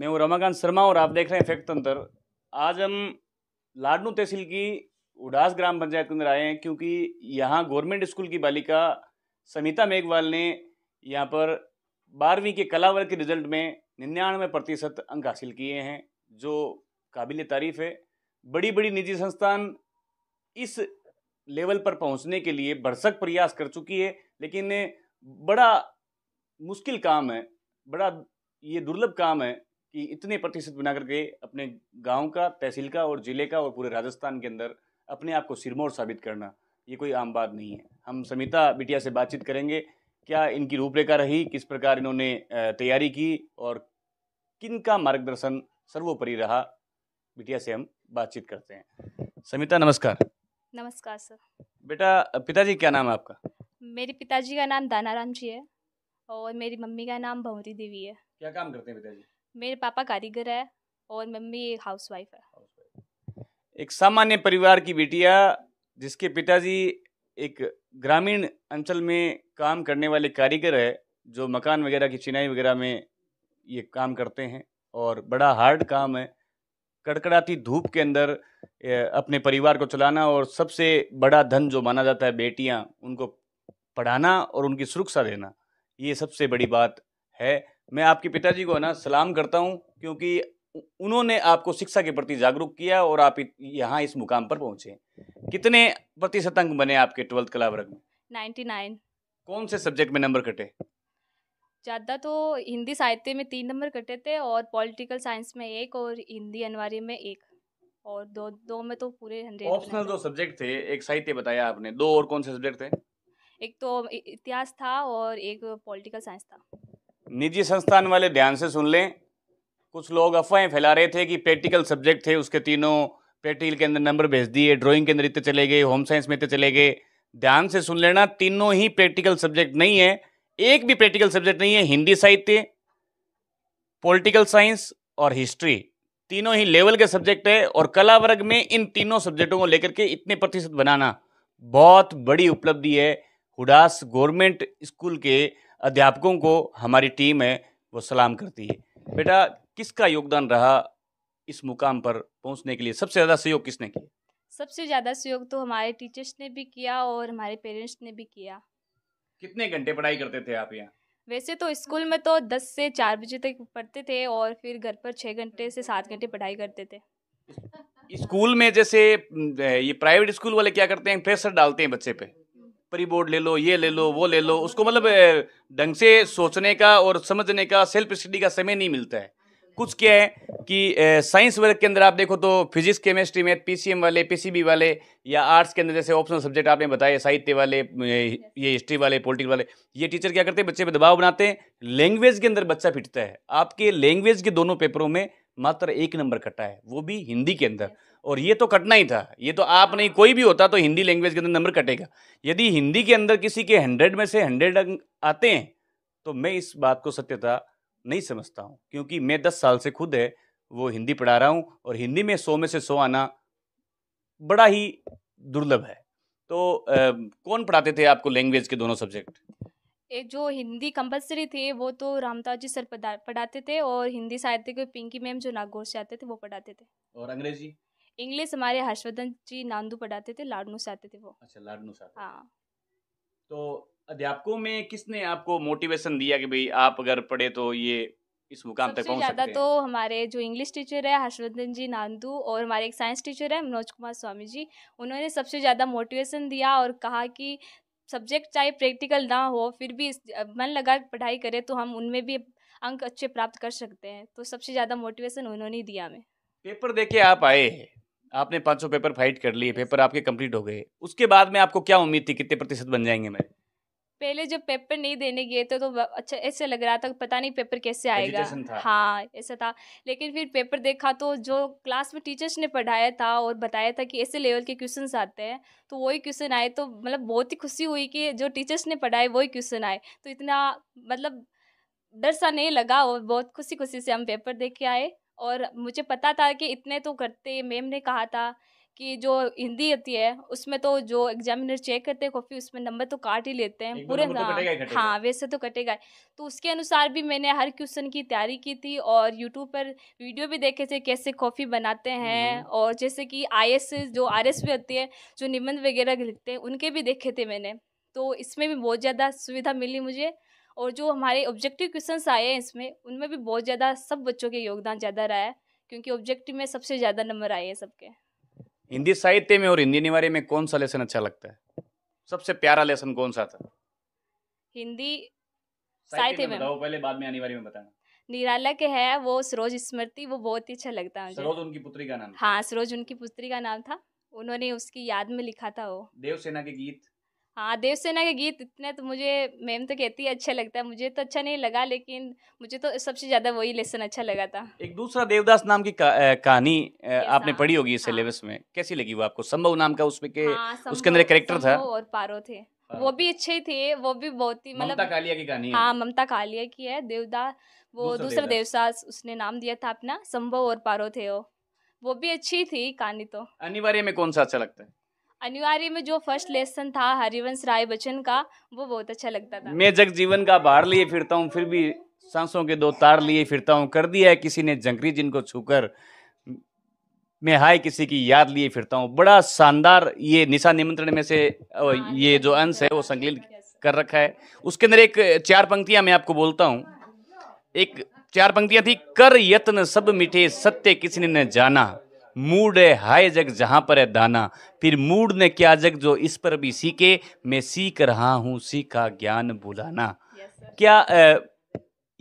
मैं हूँ रमाकांत शर्मा और आप देख रहे हैं फैक्ट अंतर आज हम लाडनू तहसील की उडास ग्राम पंचायत के अंदर आए हैं क्योंकि यहाँ गवर्नमेंट स्कूल की बालिका समिता मेघवाल ने यहाँ पर बारहवीं के कला वर्ग के रिजल्ट में निन्यानवे प्रतिशत अंक हासिल किए हैं जो काबिल तारीफ़ है बड़ी बड़ी निजी संस्थान इस लेवल पर पहुँचने के लिए भरसक प्रयास कर चुकी है लेकिन बड़ा मुश्किल काम है बड़ा ये दुर्लभ काम है कि इतने प्रतिशत बना करके अपने गांव का तहसील का और ज़िले का और पूरे राजस्थान के अंदर अपने आप को सिरमौर साबित करना ये कोई आम बात नहीं है हम समिता बिटिया से बातचीत करेंगे क्या इनकी रूपरेखा रही किस प्रकार इन्होंने तैयारी की और किन का मार्गदर्शन सर्वोपरि रहा बिटिया से हम बातचीत करते हैं समिता नमस्कार नमस्कार सर बेटा पिताजी क्या नाम है आपका मेरे पिताजी का नाम दानाराम जी है और मेरी मम्मी का नाम भंवरी देवी है क्या काम करते हैं पिताजी मेरे पापा कारीगर है और मम्मी एक हाउस वाइफ है एक सामान्य परिवार की बेटिया जिसके पिताजी एक ग्रामीण अंचल में काम करने वाले कारीगर है जो मकान वगैरह की चिनाई वगैरह में ये काम करते हैं और बड़ा हार्ड काम है कड़कड़ाती धूप के अंदर अपने परिवार को चलाना और सबसे बड़ा धन जो माना जाता है बेटियां उनको पढ़ाना और उनकी सुरक्षा देना ये सबसे बड़ी बात है मैं आपके पिताजी को ना सलाम करता हूँ क्योंकि उन्होंने आपको शिक्षा के प्रति जागरूक किया और आप यहाँ इस मुकाम पर पहुँचे कितने प्रतिशत अंक बने आपके ट्वेल्थ कला वर्ग में नाइन्टी नाइन कौन से सब्जेक्ट में नंबर कटे ज़्यादा तो हिंदी साहित्य में तीन नंबर कटे थे और पॉलिटिकल साइंस में एक और हिंदी अनिवार्य में एक और दो दो में तो पूरे हंड्रेड ऑप्शनल दो सब्जेक्ट थे एक साहित्य बताया आपने दो और कौन से सब्जेक्ट थे एक तो इतिहास था और एक पॉलिटिकल साइंस था निजी संस्थान वाले ध्यान से सुन लें कुछ लोग अफवाहें फैला रहे थे कि प्रैक्टिकल सब्जेक्ट थे उसके तीनों प्रैक्टिकल के अंदर नंबर भेज दिए ड्राइंग के अंदर इतने चले गए होम साइंस में इतने चले गए ध्यान से सुन लेना तीनों ही प्रैक्टिकल सब्जेक्ट नहीं है एक भी प्रैक्टिकल सब्जेक्ट नहीं है हिंदी साहित्य पॉलिटिकल साइंस और हिस्ट्री तीनों ही लेवल के सब्जेक्ट है और कला वर्ग में इन तीनों सब्जेक्टों को लेकर के इतने प्रतिशत बनाना बहुत बड़ी उपलब्धि है हुडास गवर्नमेंट स्कूल के अध्यापकों को हमारी टीम है वो सलाम करती है बेटा किसका योगदान रहा इस मुकाम पर पहुंचने के लिए सबसे ज़्यादा सहयोग किसने किया सबसे ज़्यादा सहयोग तो हमारे टीचर्स ने भी किया और हमारे पेरेंट्स ने भी किया कितने घंटे पढ़ाई करते थे आप यहाँ वैसे तो स्कूल में तो दस से चार बजे तक पढ़ते थे और फिर घर पर छह घंटे से सात घंटे पढ़ाई करते थे स्कूल में जैसे ये प्राइवेट स्कूल वाले क्या करते हैं प्रेशर डालते हैं बच्चे पे परी बोर्ड ले लो ये ले लो वो ले लो उसको मतलब ढंग से सोचने का और समझने का सेल्फ स्टडी का समय नहीं मिलता है कुछ क्या है कि साइंस वर्ग के अंदर आप देखो तो फिजिक्स केमिस्ट्री में पीसीएम वाले पीसीबी वाले या आर्ट्स के अंदर जैसे ऑप्शनल सब्जेक्ट आपने बताए साहित्य वाले ये हिस्ट्री वाले पॉलिटिक्स वाले ये टीचर क्या करते हैं बच्चे पे दबाव बनाते हैं लैंग्वेज के अंदर बच्चा फिटता है आपके लैंग्वेज के दोनों पेपरों में मात्र एक नंबर कटा है वो भी हिंदी के अंदर और ये तो कटना ही था ये तो आप नहीं कोई भी होता तो हिंदी लैंग्वेज के अंदर नंबर कटेगा यदि हिंदी के अंदर किसी के हंड्रेड में से हंड्रेड आते हैं तो मैं इस बात को सत्यता नहीं समझता हूँ क्योंकि मैं दस साल से खुद है वो हिंदी पढ़ा रहा हूँ और हिंदी में सौ में से सौ आना बड़ा ही दुर्लभ है तो आ, कौन पढ़ाते थे आपको लैंग्वेज के दोनों सब्जेक्ट एक जो हिंदी कंपलसरी थी वो तो रामताज जी सर पढ़ाते थे और हिंदी साहित्य के पिंकी मैम जो नागौर से आते थे वो पढ़ाते थे और अंग्रेजी इंग्लिश हमारे हर्षवर्धन जी नांदू पढ़ाते थे लाडनू से आते थे वो अच्छा लाडनू से हाँ तो अध्यापकों में किसने आपको मोटिवेशन दिया कि भाई आप अगर पढ़े तो ये इस मुकाम तक पहुंच सकते तो हैं तो हमारे जो इंग्लिश टीचर है हर्षवर्धन जी नांदू और हमारे एक साइंस टीचर है मनोज कुमार स्वामी जी उन्होंने सबसे ज़्यादा मोटिवेशन दिया और कहा कि सब्जेक्ट चाहे प्रैक्टिकल ना हो फिर भी मन लगा पढ़ाई करें तो हम उनमें भी अंक अच्छे प्राप्त कर सकते हैं तो सबसे ज़्यादा मोटिवेशन उन्होंने दिया हमें पेपर देके आप आए हैं आपने 500 पेपर फाइट कर लिए पेपर आपके कंप्लीट हो गए उसके बाद में आपको क्या उम्मीद थी कितने प्रतिशत बन जाएंगे मेरे पहले जब पेपर नहीं देने गए थे तो अच्छा ऐसे लग रहा था पता नहीं पेपर कैसे आएगा हाँ ऐसा था लेकिन फिर पेपर देखा तो जो क्लास में टीचर्स ने पढ़ाया था और बताया था कि ऐसे लेवल के क्वेश्चन आते हैं तो वही क्वेश्चन आए तो मतलब बहुत ही खुशी हुई कि जो टीचर्स ने पढ़ाए वही क्वेश्चन आए तो इतना मतलब डर सा नहीं लगा और बहुत खुशी खुशी से हम पेपर देख के आए और मुझे पता था कि इतने तो करते मैम ने कहा था कि जो हिंदी होती है उसमें तो जो एग्जामिनर चेक करते हैं कॉफ़ी उसमें नंबर तो काट ही लेते हैं पूरे तो हाँ, हाँ वैसे तो कटेगा तो उसके अनुसार भी मैंने हर क्वेश्चन की तैयारी की थी और यूट्यूब पर वीडियो भी देखे थे कैसे कॉफ़ी बनाते हैं और जैसे कि आई जो आर भी होती है जो निबंध वगैरह लिखते हैं उनके भी देखे थे मैंने तो इसमें भी बहुत ज़्यादा सुविधा मिली मुझे और जो हमारे ऑब्जेक्टिव क्वेश्चन आए हैं इसमें उनमें भी बहुत ज़्यादा सब बच्चों के योगदान ज़्यादा रहा है क्योंकि ऑब्जेक्टिव में सबसे ज़्यादा नंबर आए हैं सबके हिंदी साहित्य में और हिंदी निवारी में कौन सा लेसन अच्छा लगता है सबसे प्यारा लेसन कौन सा था हिंदी साहित्य में पहले बाद में अनिवार्य में बताना निराला के है वो सरोज स्मृति वो बहुत ही अच्छा लगता है सरोज उनकी पुत्री का नाम हाँ सरोज उनकी पुत्री का नाम था उन्होंने उसकी याद में लिखा था वो देवसेना के गीत हाँ देवसेना के गीत इतने तो मुझे मैम तो कहती है अच्छा लगता है मुझे तो अच्छा नहीं लगा लेकिन मुझे तो सबसे ज़्यादा वही लेसन अच्छा लगा था एक दूसरा देवदास नाम की कहानी आपने पढ़ी हाँ, होगी सिलेबस हाँ। में कैसी लगी वो आपको संभव नाम का उसमें के हाँ, उसके अंदर कैरेक्टर था और पारो थे वो भी अच्छे थे वो भी बहुत ही मतलब कालिया की कहानी हाँ ममता कालिया की है देवदास वो दूसरा देवदास उसने नाम दिया था अपना संभव और पारो थे वो वो भी अच्छी थी कहानी तो अनिवार्य में कौन सा अच्छा लगता है अनिवार्य में जो फर्स्ट लेसन था हरिवंश राय बच्चन का वो बहुत अच्छा लगता था मैं जग जीवन का बाहर लिए फिरता हूँ फिर भी सांसों के दो तार लिए फिरता हूँ कर दिया है किसी ने जंकरी जिनको छूकर मैं हाय किसी की याद लिए फिरता हूँ बड़ा शानदार ये निशा निमंत्रण में से हाँ, ये जो अंश है वो संकलित कर रखा है उसके अंदर एक चार पंक्तियां मैं आपको बोलता हूँ एक चार पंक्तियां थी कर यत्न सब मिठे सत्य किसी ने जाना मूड है हाय जग जहाँ पर है दाना फिर मूड ने क्या जग जो इस पर भी सीखे मैं सीख रहा हूँ सीखा ज्ञान बुलाना yes, क्या ए,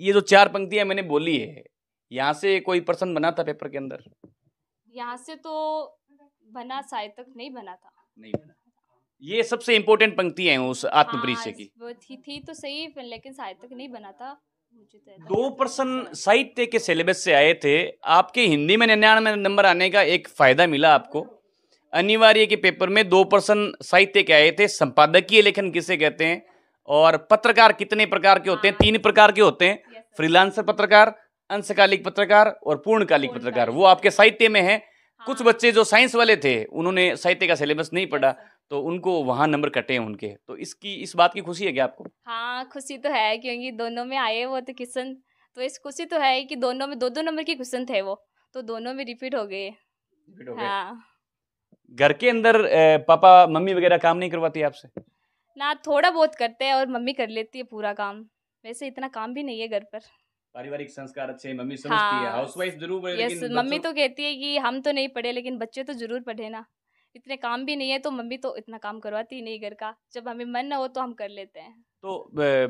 ये जो चार पंक्तियाँ मैंने बोली है यहाँ से कोई पर्सन बना था पेपर के अंदर यहाँ से तो बना शायद तक नहीं बना था नहीं बना ये सबसे इम्पोर्टेंट पंक्ति है उस आत्मपरिचय हाँ, की वो थी, थी तो सही लेकिन शायद तक नहीं बना था तो दो पर्सन साहित्य के सिलेबस से आए थे आपके हिंदी में निन्यानवे नंबर आने का एक फ़ायदा मिला आपको अनिवार्य के पेपर में दो पर्सन साहित्य के आए थे संपादकीय लेखन किसे कहते हैं और पत्रकार कितने प्रकार के होते हैं तीन प्रकार के होते हैं फ्रीलांसर पत्रकार अंशकालिक पत्रकार और पूर्णकालिक पत्रकार वो आपके साहित्य में है कुछ हाँ। बच्चे जो साइंस वाले थे उन्होंने साहित्य का सिलेबस नहीं पढ़ा तो उनको वहाँ नंबर कटे हैं उनके तो इसकी इस बात की खुशी है क्या आपको हाँ खुशी तो है क्योंकि दोनों में आए वो तो क्वेश्चन तो इस खुशी तो है कि दोनों में दो दो नंबर के क्वेश्चन थे वो तो दोनों में रिपीट हो गए हाँ घर के अंदर पापा मम्मी वगैरह काम नहीं करवाती आपसे ना थोड़ा बहुत करते हैं और मम्मी कर लेती है पूरा काम वैसे इतना काम भी नहीं है घर पर पारिवारिक संस्कार अच्छे मम्मी समझती हाँ, है हाउसवाइफ जरूर है लेकिन मम्मी तो कहती है कि हम तो नहीं पढ़े लेकिन बच्चे तो जरूर पढ़े ना इतने काम भी नहीं है तो मम्मी तो इतना काम करवाती नहीं घर का जब हमें मन ना हो तो हम कर लेते हैं तो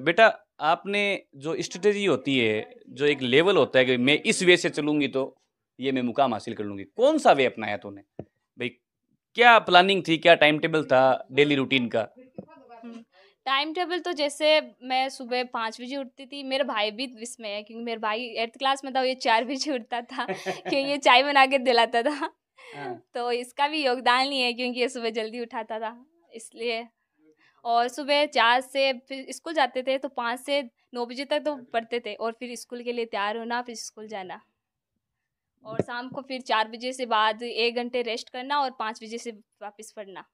बेटा आपने जो स्ट्रेटेजी होती है जो एक लेवल होता है कि मैं इस वे से चलूंगी तो ये मैं मुकाम हासिल कर लूंगी कौन सा वे अपनाया तूने भाई क्या प्लानिंग थी क्या टाइम टेबल था डेली रूटीन का टाइम हम्म, टेबल तो जैसे मैं सुबह पाँच बजे उठती थी मेरे भाई भी इसमें है क्योंकि मेरे भाई एट्थ क्लास में था ये चार बजे उठता था क्योंकि ये चाय बना के दिलाता था हाँ। तो इसका भी योगदान नहीं है क्योंकि ये सुबह जल्दी उठाता था इसलिए और सुबह चार से फिर स्कूल जाते थे तो पाँच से नौ बजे तक तो अच्छा। पढ़ते थे और फिर स्कूल के लिए तैयार होना फिर स्कूल जाना और शाम को फिर चार बजे से बाद एक घंटे रेस्ट करना और पाँच बजे से वापस पढ़ना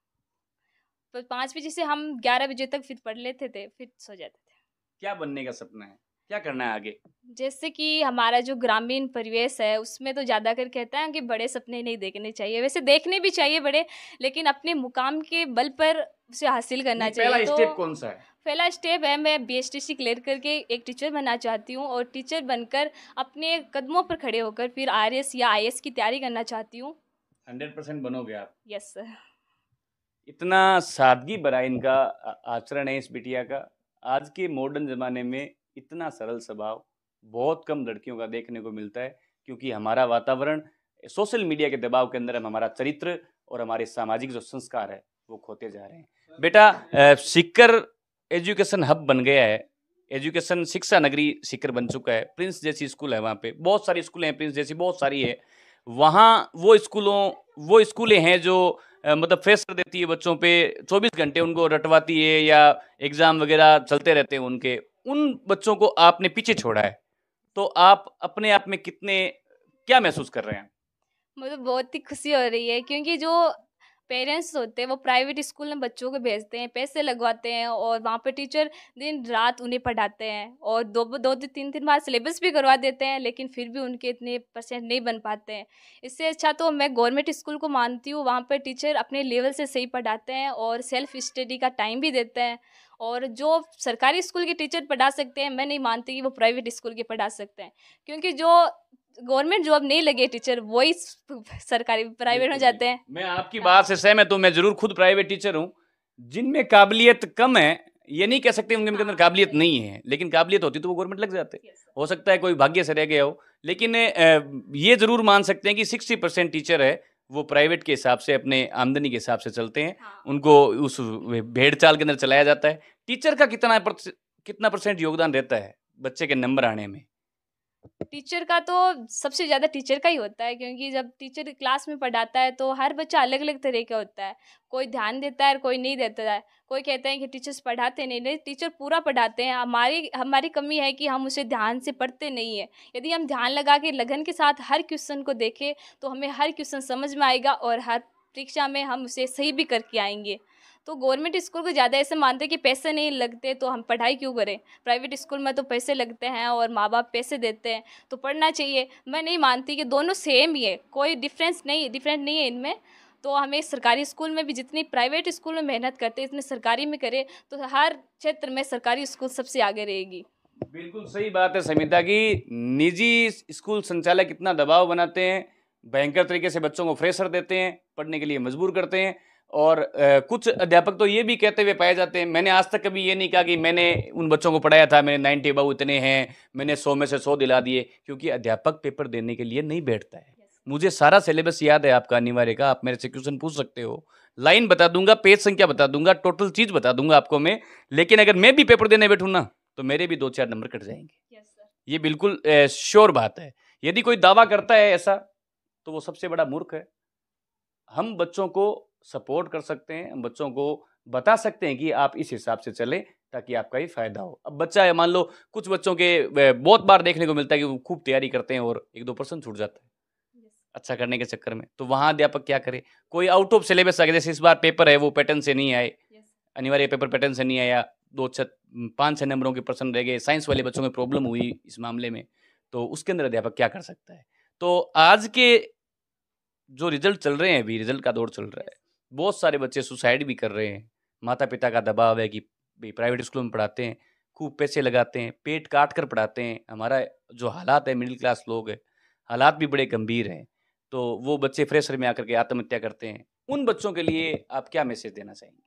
तो पाँच बजे से हम ग्यारह बजे तक फिर पढ़ लेते थे फिर सो जाते थे क्या बनने का सपना है क्या करना है आगे जैसे कि हमारा जो ग्रामीण परिवेश है उसमें तो ज़्यादा कर कहता है कि बड़े सपने नहीं देखने चाहिए वैसे देखने भी चाहिए बड़े लेकिन अपने मुकाम के बल पर उसे हासिल करना चाहिए पहला तो, कौन सा है पहला स्टेप है मैं B S T C clear करके एक टीचर बनना चाहती हूँ और टीचर बनकर अपने कदमों पर खड़े होकर फिर आर एस या आई एस की तैयारी करना चाहती हूँ हंड्रेड परसेंट बनोगे आप यस सर इतना सादगी बना इनका आचरण है इस बिटिया का आज के मॉडर्न ज़माने में इतना सरल स्वभाव बहुत कम लड़कियों का देखने को मिलता है क्योंकि हमारा वातावरण सोशल मीडिया के दबाव के अंदर हम हमारा चरित्र और हमारे सामाजिक जो संस्कार है वो खोते जा रहे हैं बेटा सिक्कर एजुकेशन हब बन गया है एजुकेशन शिक्षा नगरी सिक्कर बन चुका है प्रिंस जैसी स्कूल है वहाँ पे बहुत सारी स्कूलें हैं प्रिंस जैसी बहुत सारी है वहाँ वो स्कूलों वो स्कूलें हैं जो मतलब प्रेशर देती है बच्चों पे 24 घंटे उनको रटवाती है या एग्ज़ाम वगैरह चलते रहते हैं उनके उन बच्चों को आपने पीछे छोड़ा है तो आप अपने आप में कितने क्या महसूस कर रहे हैं मुझे बहुत ही खुशी हो रही है क्योंकि जो पेरेंट्स होते हैं वो प्राइवेट स्कूल में बच्चों को भेजते हैं पैसे लगवाते हैं और वहाँ पर टीचर दिन रात उन्हें पढ़ाते हैं और दो दो तीन तीन बार सिलेबस भी करवा देते हैं लेकिन फिर भी उनके इतने परसेंट नहीं बन पाते हैं इससे अच्छा तो मैं गवर्नमेंट स्कूल को मानती हूँ वहाँ पर टीचर अपने लेवल से सही पढ़ाते हैं और सेल्फ स्टडी का टाइम भी देते हैं और जो सरकारी स्कूल के टीचर पढ़ा सकते हैं मैं नहीं मानती कि वो प्राइवेट स्कूल के पढ़ा सकते हैं क्योंकि जो गवर्नमेंट जॉब नहीं लगे टीचर वही सरकारी प्राइवेट हो जाते हैं मैं आपकी बात से सहमत हूँ मैं जरूर खुद प्राइवेट टीचर हूँ जिनमें काबिलियत कम है ये नहीं कह सकते उनके अंदर हाँ। काबिलियत नहीं है लेकिन काबिलियत होती तो वो गवर्नमेंट लग जाते हो सकता है कोई भाग्य से रह गया हो लेकिन ये ज़रूर मान सकते हैं कि सिक्सटी परसेंट टीचर है वो प्राइवेट के हिसाब से अपने आमदनी के हिसाब से चलते हैं हाँ। उनको उस भेड़ चाल के अंदर चलाया जाता है टीचर का कितना कितना परसेंट योगदान रहता है बच्चे के नंबर आने में टीचर का तो सबसे ज़्यादा टीचर का ही होता है क्योंकि जब टीचर क्लास में पढ़ाता है तो हर बच्चा अलग अलग तरह का होता है कोई ध्यान देता है और कोई नहीं देता है कोई कहते हैं कि टीचर्स पढ़ाते नहीं नहीं टीचर पूरा पढ़ाते हैं हमारी हमारी कमी है कि हम उसे ध्यान से पढ़ते नहीं है यदि हम ध्यान लगा के लगन के साथ हर क्वेश्चन को देखें तो हमें हर क्वेश्चन समझ में आएगा और हर परीक्षा में हम उसे सही भी करके आएंगे तो गवर्नमेंट स्कूल को ज़्यादा ऐसे मानते कि पैसे नहीं लगते तो हम पढ़ाई क्यों करें प्राइवेट स्कूल में तो पैसे लगते हैं और माँ बाप पैसे देते हैं तो पढ़ना चाहिए मैं नहीं मानती कि दोनों सेम ही है कोई डिफरेंस नहीं डिफरेंट नहीं है इनमें तो हमें सरकारी स्कूल में भी जितनी प्राइवेट स्कूल में मेहनत करते हैं इतने सरकारी में करें तो हर क्षेत्र में सरकारी स्कूल सबसे आगे रहेगी बिल्कुल सही बात है समिता की निजी स्कूल संचालक इतना दबाव बनाते हैं भयंकर तरीके से बच्चों को फ्रेशर देते हैं पढ़ने के लिए मजबूर करते हैं और कुछ अध्यापक तो ये भी कहते हुए पाए जाते हैं मैंने आज तक कभी ये नहीं कहा कि मैंने उन बच्चों को पढ़ाया था मैंने नाइन्टी अबाउ इतने हैं मैंने सौ में से सौ दिला दिए क्योंकि अध्यापक पेपर देने के लिए नहीं बैठता है मुझे सारा सिलेबस याद है आपका अनिवार्य का आप मेरे से क्वेश्चन पूछ सकते हो लाइन बता दूंगा पेज संख्या बता दूंगा टोटल चीज़ बता दूंगा आपको मैं लेकिन अगर मैं भी पेपर देने बैठूँ ना तो मेरे भी दो चार नंबर कट जाएंगे ये बिल्कुल श्योर बात है यदि कोई दावा करता है ऐसा तो वो सबसे बड़ा मूर्ख है हम बच्चों को सपोर्ट कर सकते हैं बच्चों को बता सकते हैं कि आप इस हिसाब से चलें ताकि आपका ही फायदा हो अब बच्चा है मान लो कुछ बच्चों के बहुत बार देखने को मिलता है कि वो खूब तैयारी करते हैं और एक दो परसेंट छूट जाता है अच्छा करने के चक्कर में तो वहाँ अध्यापक क्या करे कोई आउट ऑफ सिलेबस आ गया जैसे इस बार पेपर है वो पैटर्न से नहीं आए अनिवार्य पेपर पैटर्न से नहीं आया दो छत पाँच छः नंबरों के प्रश्न रह गए साइंस वाले बच्चों में प्रॉब्लम हुई इस मामले में तो उसके अंदर अध्यापक क्या कर सकता है तो आज के जो रिजल्ट चल रहे हैं अभी रिजल्ट का दौर चल रहा है बहुत सारे बच्चे सुसाइड भी कर रहे हैं माता पिता का दबाव है कि भाई प्राइवेट स्कूलों में पढ़ाते हैं खूब पैसे लगाते हैं पेट काट कर पढ़ाते हैं हमारा जो हालात है मिडिल क्लास लोग है हालात भी बड़े गंभीर हैं तो वो बच्चे फ्रेशर में आकर के आत्महत्या करते हैं उन बच्चों के लिए आप क्या मैसेज देना चाहेंगे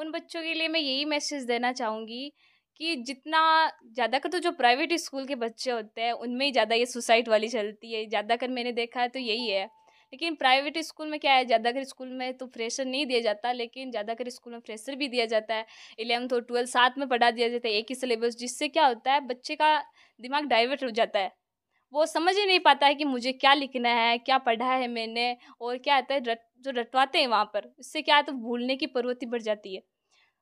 उन बच्चों के लिए मैं यही मैसेज देना चाहूँगी कि जितना ज़्यादा कर तो जो प्राइवेट स्कूल के बच्चे होते हैं उनमें ही ज़्यादा ये सुसाइड वाली चलती है ज़्यादा कर मैंने देखा है तो यही है लेकिन प्राइवेट स्कूल में क्या है ज़्यादातर स्कूल में तो फ्रेशर नहीं दिया जाता लेकिन ज़्यादातर स्कूल में फ्रेशर भी दिया जाता है इलेवंथ और ट्वेल्थ साथ में पढ़ा दिया जाता है एक ही सिलेबस जिससे क्या होता है बच्चे का दिमाग डाइवर्ट हो जाता है वो समझ ही नहीं पाता है कि मुझे क्या लिखना है क्या पढ़ा है मैंने और क्या आता है रट, जो रटवाते हैं वहाँ पर उससे क्या है तो भूलने की प्रवृत्ति बढ़ जाती है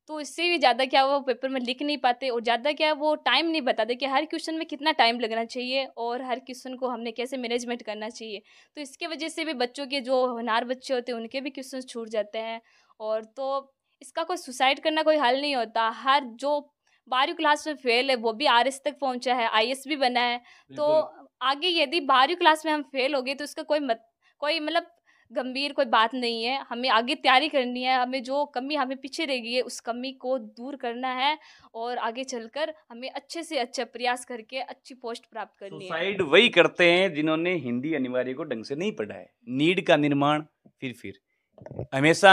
तो इससे भी ज़्यादा क्या वो पेपर में लिख नहीं पाते और ज़्यादा क्या वो टाइम नहीं बताते कि हर क्वेश्चन में कितना टाइम लगना चाहिए और हर क्वेश्चन को हमने कैसे मैनेजमेंट करना चाहिए तो इसके वजह से भी बच्चों के जो होनार बच्चे होते हैं उनके भी क्वेश्चन छूट जाते हैं और तो इसका कोई सुसाइड करना कोई हल नहीं होता हर जो बारहवीं क्लास में फेल है वो भी आर तक पहुंचा है आई भी बना है तो आगे यदि बारहवीं क्लास में हम फेल हो गए तो उसका कोई मत कोई मतलब गंभीर कोई बात नहीं है हमें आगे तैयारी करनी है हमें जो कमी हमें पीछे रह गई है उस कमी को दूर करना है और आगे चलकर हमें अच्छे से अच्छा प्रयास करके अच्छी पोस्ट प्राप्त करनी है साइड वही करते हैं जिन्होंने हिंदी अनिवार्य को ढंग से नहीं पढ़ा है नीड का निर्माण फिर फिर हमेशा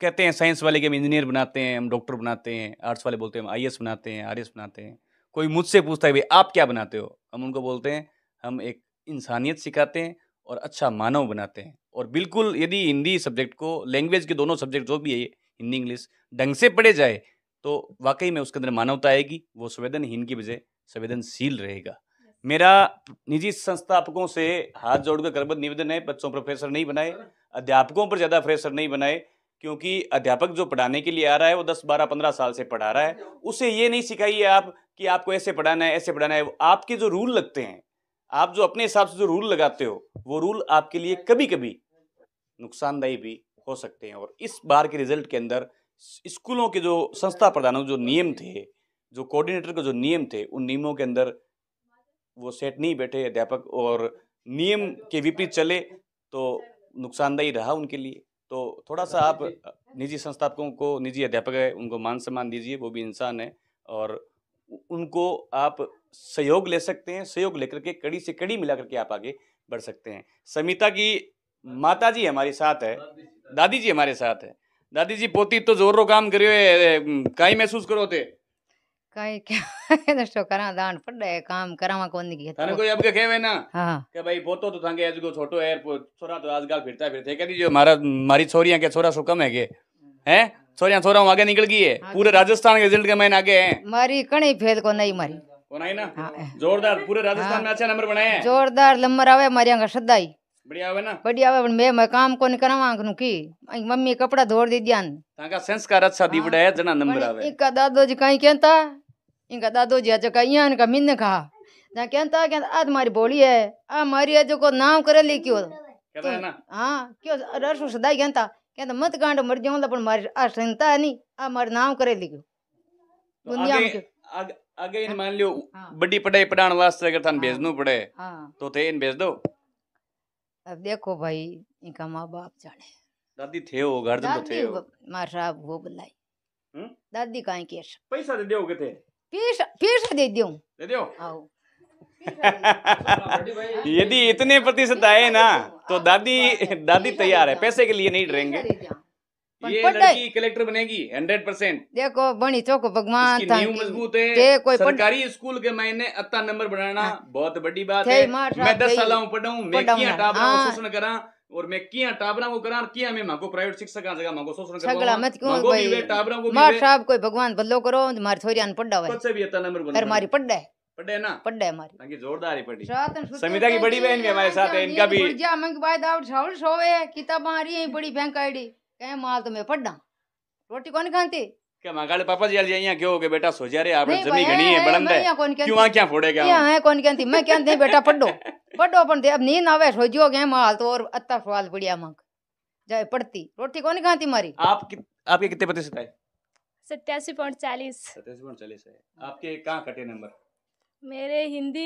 कहते हैं साइंस वाले के हम इंजीनियर बनाते हैं हम डॉक्टर बनाते हैं आर्ट्स वाले बोलते हैं हम आई बनाते हैं आर बनाते हैं कोई मुझसे पूछता है भाई आप क्या बनाते हो हम उनको बोलते हैं हम एक इंसानियत सिखाते हैं और अच्छा मानव बनाते हैं और बिल्कुल यदि हिंदी सब्जेक्ट को लैंग्वेज के दोनों सब्जेक्ट जो भी है हिंदी इंग्लिश ढंग से पढ़े जाए तो वाकई में उसके अंदर मानवता आएगी वो संवेदनहीन की वजह संवेदनशील रहेगा मेरा निजी संस्थापकों से हाथ जोड़कर करबद्ध निवेदन है बच्चों पर नहीं बनाए अध्यापकों पर ज़्यादा प्रेशर नहीं बनाए क्योंकि अध्यापक जो पढ़ाने के लिए आ रहा है वो दस बारह पंद्रह साल से पढ़ा रहा है उसे ये नहीं सिखाइए आप कि आपको ऐसे पढ़ाना है ऐसे पढ़ाना है आपके जो रूल लगते हैं आप जो अपने हिसाब से जो रूल लगाते हो वो रूल आपके लिए कभी कभी नुकसानदायी भी हो सकते हैं और इस बार के रिजल्ट के अंदर स्कूलों के जो संस्था प्रधानों जो नियम थे जो कोऑर्डिनेटर के जो नियम थे उन नियमों के अंदर वो सेट नहीं बैठे अध्यापक और नियम के विपरीत चले तो नुकसानदायी रहा उनके लिए तो थोड़ा सा आप निजी संस्थापकों को निजी अध्यापक है उनको मान सम्मान दीजिए वो भी इंसान है और उनको आप सहयोग ले सकते हैं सहयोग लेकर के कड़ी से कड़ी मिला करके आप आगे बढ़ सकते हैं समिता की माता जी हमारे साथ है दादी जी हमारे साथ है दादी जी पोती तो जोर रो काम करियो है काई महसूस करो थे काई क्या दसो करा दान पड़े काम करावा कोन की है तने कोई अब के कहवे ना हां के भाई पोतो तो थांगे आज को छोटो है छोरा तो आजकल फिरता फिरते कहती जो हमारा मारी छोरियां के छोरा सो कम है के हैं छोरियां छोरा आगे निकल गई है पूरे राजस्थान के रिजल्ट के मैंने आगे हैं मारी कणी फेद को नहीं मारी बनाई ना हाँ, जोरदार पूरे राजस्थान में अच्छा नंबर बनाया जोरदार नंबर आवे मारिया यहाँ सदा ही बढ़िया है ना बढ़िया है मैं काम को नहीं करवा कनु की मम्मी कपड़ा धोर दे दियान ताका संस्कार अच्छा दीवड़ा हाँ। है जना नंबर आवे इनका दादो जी काई कहता इनका दादो जी आज कहिया इनका मिन्न कहा ना कहता कहता आ मारी बोली है आ मारी है जो को नाम करे ली क्यों कहता है तो, ना हां क्यों रसो सदा कहता कहता मत गांड मर जाऊं ला पण मारी आ संता नहीं आ मारे नाम करे ली क्यों तो दुनिया में अगेन मान लियो हाँ। बड़ी पढ़ाई पढ़ाने वास्ते अगर थाने हाँ। भेजनो पड़े हाँ। तो थे इन भेज दो अब देखो भाई इनका मां बाप जाने दादी थे हो घर तो थे हो मार साहब वो बुलाई हम दादी काई के पैसा दे दोगे थे पैसा पैसा दे दियो दे दियो आओ यदि इतने प्रतिशत आए ना तो दादी दादी तैयार है पैसे के लिए नहीं डरेंगे ये लड़की कलेक्टर बनेगी हंड्रेड परसेंट देखो बनी चौको तो भगवान मजबूत है सरकारी स्कूल के मायने अत्ता नंबर बनाना हाँ। बहुत बड़ी बात है मैं दस साल पढ़ा मैं हाँ। शोषण करा और मैं किया टाबरा को करा किया मैं मांगो प्राइवेट शिक्षक आ जाएगा मांगो माको शोषण सगला मत क्यों कोई टाबरा को मार साहब कोई भगवान बदलो करो तो मार छोरिया ने पढ़ा हुआ है भी इतना नंबर बना मारी पढ़ा है पढ़े ना पढ़े हमारी बाकी जोरदार ही पढ़ी समिता की बड़ी बहन भी हमारे साथ है इनका भी मंग बाय दाउट साउल सोवे किताब मारी है बड़ी बैंक आईडी कह माल तो मैं पढ़ रोटी कौन खाती क्या मगाले पापा जी आलिया यहां क्यों हो गए बेटा सो जा रे आपने जमी घणी है बलंद है क्यों आ क्या फोड़े क्या यहां है कौन कहती मैं दे बेटा पढ़ो पढ़ो दे अब नींद आवे सो जियो गए माल तो और अत्ता सवाल बढ़िया मांग जाए पढ़ती रोटी कौन खाती मारी आप आपके कितने पति सताए 87.40 87.40 है आपके कहां कटे नंबर मेरे हिंदी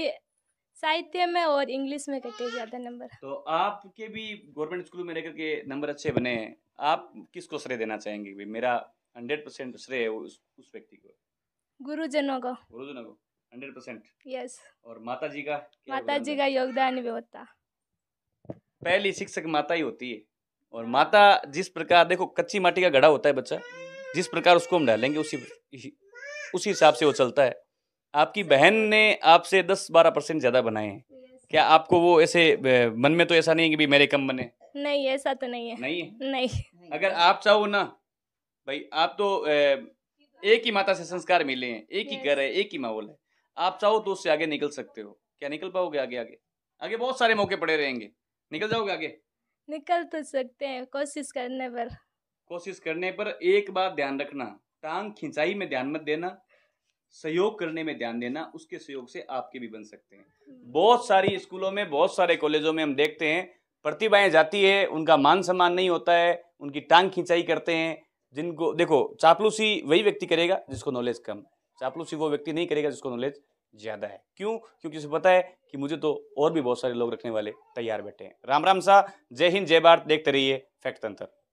साहित्य में और इंग्लिश में कटे ज्यादा नंबर तो आपके भी गवर्नमेंट स्कूल में रहकर के नंबर अच्छे बने हैं आप किसको श्रेय देना चाहेंगे भी? मेरा हंड्रेड परसेंट श्रेय है उस, उस व्यक्ति को गुरुजनों को गुरुजनों को हंड्रेड परसेंट यस और माता जी का माता जी का योगदान भी होता पहली शिक्षक माता ही होती है और माता जिस प्रकार देखो कच्ची माटी का घड़ा होता है बच्चा जिस प्रकार उसको हम डालेंगे उसी उसी हिसाब से वो चलता है आपकी बहन ने आपसे दस बारह परसेंट ज़्यादा बनाए हैं क्या आपको वो ऐसे मन में तो ऐसा नहीं है कि भी मेरे कम बने नहीं ऐसा तो नहीं है नहीं है नहीं अगर आप चाहो ना भाई आप तो एक ही माता से संस्कार मिले हैं एक ही घर है एक ही माहौल है आप चाहो तो उससे आगे निकल सकते हो क्या निकल पाओगे आगे आगे आगे बहुत सारे मौके पड़े रहेंगे निकल जाओगे आगे निकल तो सकते हैं कोशिश करने पर कोशिश करने पर एक बात ध्यान रखना टांग खिंचाई में ध्यान मत देना सहयोग करने में ध्यान देना उसके सहयोग से आपके भी बन सकते हैं hmm. बहुत सारी स्कूलों में बहुत सारे कॉलेजों में हम देखते हैं प्रतिभाएं जाती है उनका मान सम्मान नहीं होता है उनकी टांग खिंचाई करते हैं जिनको देखो चापलूसी वही व्यक्ति करेगा जिसको नॉलेज कम चापलूसी वो व्यक्ति नहीं करेगा जिसको नॉलेज ज़्यादा है क्यों क्योंकि उसे पता है कि मुझे तो और भी बहुत सारे लोग रखने वाले तैयार बैठे हैं राम राम सा जय हिंद जय भारत देखते रहिए फैक्ट तंत्र